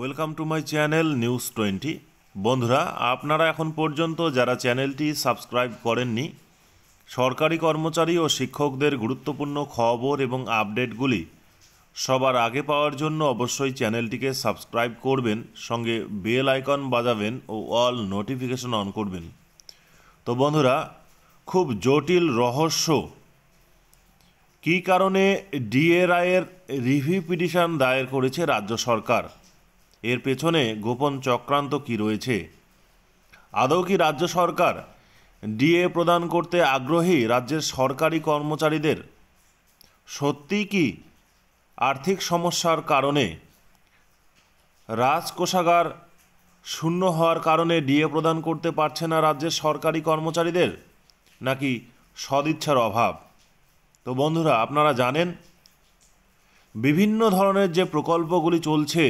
welcome to my channel news twenty বন্ধুরা আপনারা এখন পর্যন্ত যারা চ্যানেলটি সাবস্ক্রাইব করেননি সরকারি কর্মচারী ও শিক্ষকদের গুরুত্বপূর্ণ খবর এবং আপডেটগুলি সবার আগে পাওয়ার জন্য অবশ্যই চ্যানেলটিকে সাবস্ক্রাইব করবেন সঙ্গে বেল আইকন বাজাবেন ও অল নোটিফিকেশন অন করবেন তো বন্ধুরা খুব জটিল রহস্য কী কারণে ডিএরআইয়ের রিভিউ পিটিশন দায়ের করেছে রাজ্য সরকার এর পেছনে গোপন চক্রান্ত কি রয়েছে আদৌ কি রাজ্য সরকার ডিএ প্রদান করতে আগ্রহী রাজ্যের সরকারি কর্মচারীদের সত্যি কি আর্থিক সমস্যার কারণে রাজকোষাগার শূন্য হওয়ার কারণে ডিএ প্রদান করতে পারছে না রাজ্যের সরকারি কর্মচারীদের নাকি সদিচ্ছার অভাব তো বন্ধুরা আপনারা জানেন বিভিন্ন ধরনের যে প্রকল্পগুলি চলছে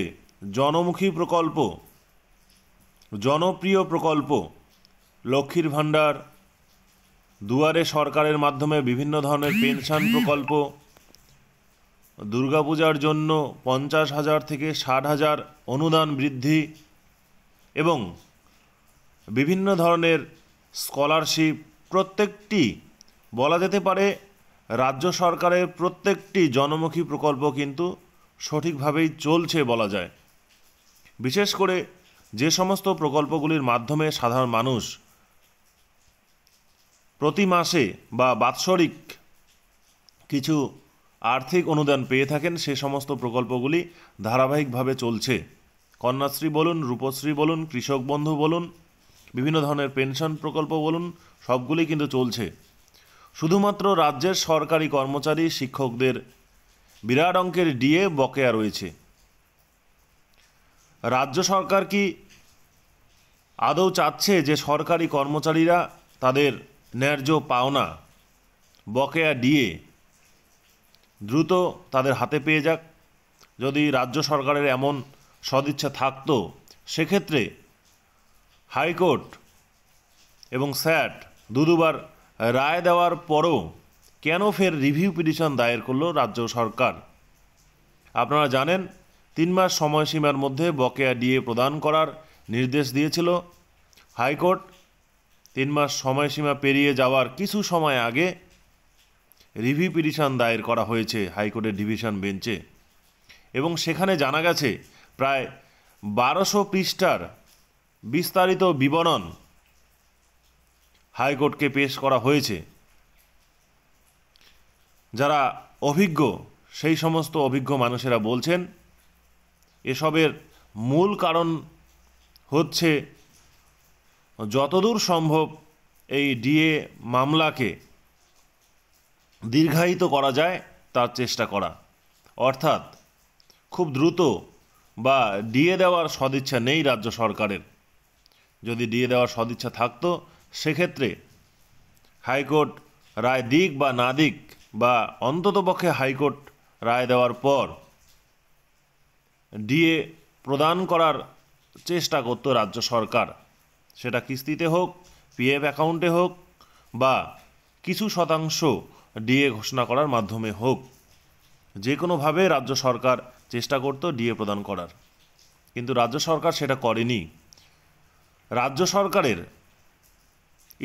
জনমুখী প্রকল্প জনপ্রিয় প্রকল্প লক্ষ্মীর ভাণ্ডার দুয়ারে সরকারের মাধ্যমে বিভিন্ন ধরনের পেনশন প্রকল্প দুর্গাপূজার জন্য পঞ্চাশ হাজার থেকে ষাট হাজার অনুদান বৃদ্ধি এবং বিভিন্ন ধরনের স্কলারশিপ প্রত্যেকটি বলা যেতে পারে রাজ্য সরকারের প্রত্যেকটি জনমুখী প্রকল্প কিন্তু সঠিকভাবেই চলছে বলা যায় বিশেষ করে যে সমস্ত প্রকল্পগুলির মাধ্যমে সাধারণ মানুষ প্রতি মাসে বা বাৎসরিক কিছু আর্থিক অনুদান পেয়ে থাকেন সে সমস্ত প্রকল্পগুলি ধারাবাহিকভাবে চলছে কন্যাশ্রী বলুন রূপশ্রী বলুন কৃষক বন্ধু বলুন বিভিন্ন ধরনের পেনশন প্রকল্প বলুন সবগুলি কিন্তু চলছে শুধুমাত্র রাজ্যের সরকারি কর্মচারী শিক্ষকদের বিরাট অঙ্কের ডিএ বকেয়া রয়েছে রাজ্য সরকার কি আদৌ চাচ্ছে যে সরকারি কর্মচারীরা তাদের ন্যায্য পাওনা বকেয়া ডিএ দ্রুত তাদের হাতে পেয়ে যাক যদি রাজ্য সরকারের এমন সদিচ্ছা থাকতো সেক্ষেত্রে হাইকোর্ট এবং স্যাট দুদুবার রায় দেওয়ার পরও কেন ফের রিভিউ পিটিশন দায়ের করল রাজ্য সরকার আপনারা জানেন তিন মাস সময়সীমার মধ্যে বকেয়া ডিএ প্রদান করার নির্দেশ দিয়েছিল হাইকোর্ট তিন মাস সময়সীমা পেরিয়ে যাওয়ার কিছু সময় আগে রিভি পিটিশন দায়ের করা হয়েছে হাইকোর্টের ডিভিশন বেঞ্চে এবং সেখানে জানা গেছে প্রায় বারোশো পৃষ্ঠার বিস্তারিত বিবরণ হাইকোর্টকে পেশ করা হয়েছে যারা অভিজ্ঞ সেই সমস্ত অভিজ্ঞ মানুষেরা বলছেন এসবের মূল কারণ হচ্ছে যতদূর সম্ভব এই ডিএ মামলাকে দীর্ঘায়িত করা যায় তার চেষ্টা করা অর্থাৎ খুব দ্রুত বা ডিএ দেওয়ার সদিচ্ছা নেই রাজ্য সরকারের যদি ডিএ দেওয়ার সদিচ্ছা থাকতো সেক্ষেত্রে হাইকোর্ট রায় দিক বা না দিক বা অন্ততপক্ষে হাইকোর্ট রায় দেওয়ার পর ডিএ প্রদান করার চেষ্টা করত রাজ্য সরকার সেটা কিস্তিতে হোক পিএফ অ্যাকাউন্টে হোক বা কিছু শতাংশ ডিএ ঘোষণা করার মাধ্যমে হোক যে কোনোভাবে রাজ্য সরকার চেষ্টা করত ডিএ প্রদান করার কিন্তু রাজ্য সরকার সেটা করেনি রাজ্য সরকারের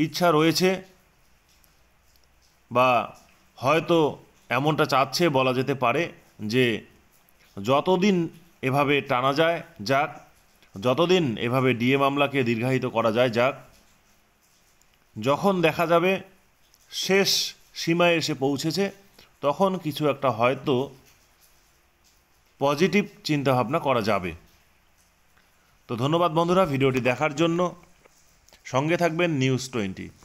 ইচ্ছা রয়েছে বা হয়তো এমনটা চাচ্ছে বলা যেতে পারে যে যতদিন এভাবে টানা যায় যাক যতদিন এভাবে ডিএ মামলাকে দীর্ঘায়িত করা যায় যাক যখন দেখা যাবে শেষ সীমায় এসে পৌঁছেছে তখন কিছু একটা হয়তো পজিটিভ চিন্তাভাবনা করা যাবে তো ধন্যবাদ বন্ধুরা ভিডিওটি দেখার জন্য সঙ্গে থাকবেন নিউজ টোয়েন্টি